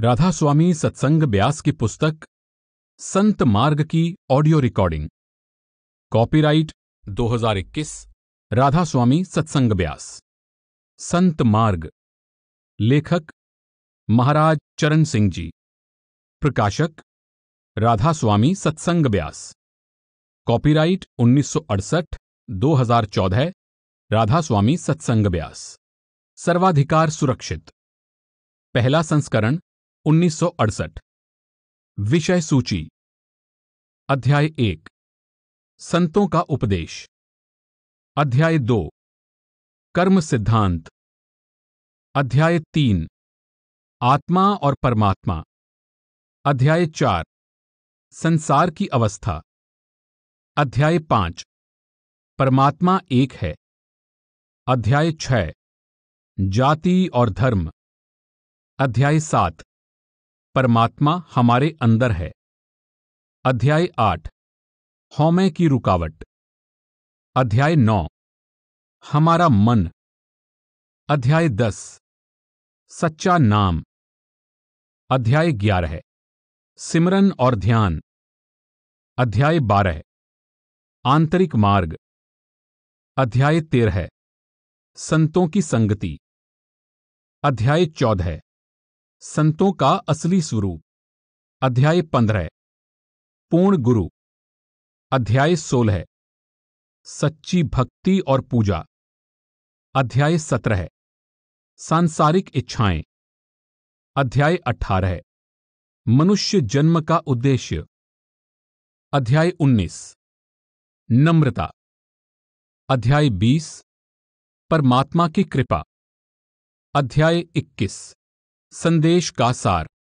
राधा स्वामी सत्संग ब्यास की पुस्तक संत मार्ग की audio recording copyright 2021 Radha Swami Satsang Beas संत मार्ग लेखक महाराज चरण सिंह जी प्रकाशक राधा स्वामी सत्संग ब्यास कॉपीराइट 1968 2014 राधा स्वामी सत्संग ब्यास सर्वाधिकार सुरक्षित पहला संस्करण उन्नीस विषय सूची अध्याय एक संतों का उपदेश अध्याय दो कर्म सिद्धांत अध्याय तीन आत्मा और परमात्मा अध्याय चार संसार की अवस्था अध्याय पांच परमात्मा एक है अध्याय छ जाति और धर्म अध्याय सात परमात्मा हमारे अंदर है अध्याय आठ होमे की रुकावट अध्याय नौ हमारा मन अध्याय दस सच्चा नाम अध्याय ग्यारह सिमरन और ध्यान अध्याय बारह आंतरिक मार्ग अध्याय तेरह संतों की संगति अध्याय चौदह संतों का असली स्वरूप अध्याय पंद्रह पूर्ण गुरु अध्याय सोलह सच्ची भक्ति और पूजा अध्याय सत्रह सांसारिक इच्छाएं अध्याय अठारह मनुष्य जन्म का उद्देश्य अध्याय उन्नीस नम्रता अध्याय बीस परमात्मा की कृपा अध्याय इक्कीस संदेश का सार